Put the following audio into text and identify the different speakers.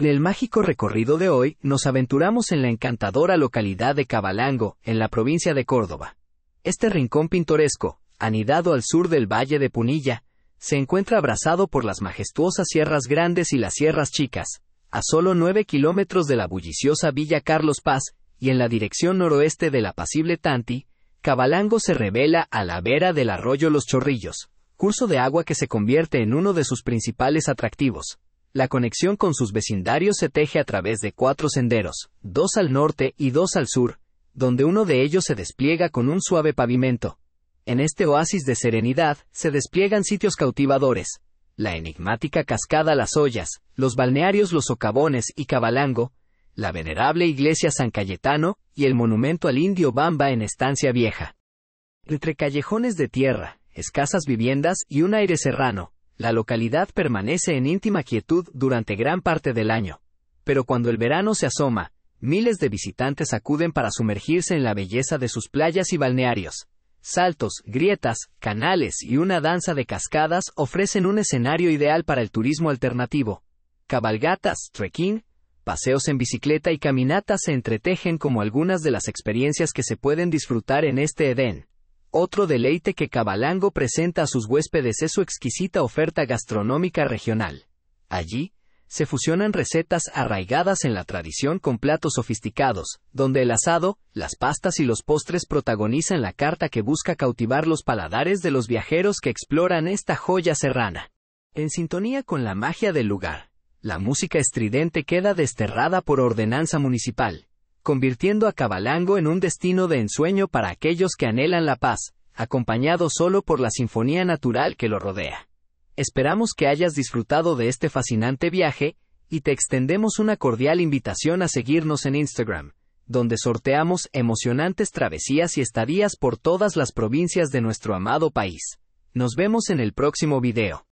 Speaker 1: En el mágico recorrido de hoy nos aventuramos en la encantadora localidad de Cabalango, en la provincia de Córdoba. Este rincón pintoresco, anidado al sur del valle de Punilla, se encuentra abrazado por las majestuosas Sierras Grandes y las Sierras Chicas, a solo nueve kilómetros de la bulliciosa Villa Carlos Paz y en la dirección noroeste de la pasible Tanti, Cabalango se revela a la vera del arroyo Los Chorrillos, curso de agua que se convierte en uno de sus principales atractivos. La conexión con sus vecindarios se teje a través de cuatro senderos, dos al norte y dos al sur, donde uno de ellos se despliega con un suave pavimento. En este oasis de serenidad se despliegan sitios cautivadores, la enigmática cascada Las Ollas, los balnearios Los Socavones y Cabalango, la venerable iglesia San Cayetano y el monumento al indio Bamba en Estancia Vieja. Entre callejones de tierra, escasas viviendas y un aire serrano, la localidad permanece en íntima quietud durante gran parte del año, pero cuando el verano se asoma, miles de visitantes acuden para sumergirse en la belleza de sus playas y balnearios. Saltos, grietas, canales y una danza de cascadas ofrecen un escenario ideal para el turismo alternativo. Cabalgatas, trekking, paseos en bicicleta y caminatas se entretejen como algunas de las experiencias que se pueden disfrutar en este Edén. Otro deleite que Cabalango presenta a sus huéspedes es su exquisita oferta gastronómica regional. Allí, se fusionan recetas arraigadas en la tradición con platos sofisticados, donde el asado, las pastas y los postres protagonizan la carta que busca cautivar los paladares de los viajeros que exploran esta joya serrana. En sintonía con la magia del lugar, la música estridente queda desterrada por ordenanza municipal, convirtiendo a Cabalango en un destino de ensueño para aquellos que anhelan la paz, acompañado solo por la sinfonía natural que lo rodea. Esperamos que hayas disfrutado de este fascinante viaje, y te extendemos una cordial invitación a seguirnos en Instagram, donde sorteamos emocionantes travesías y estadías por todas las provincias de nuestro amado país. Nos vemos en el próximo video.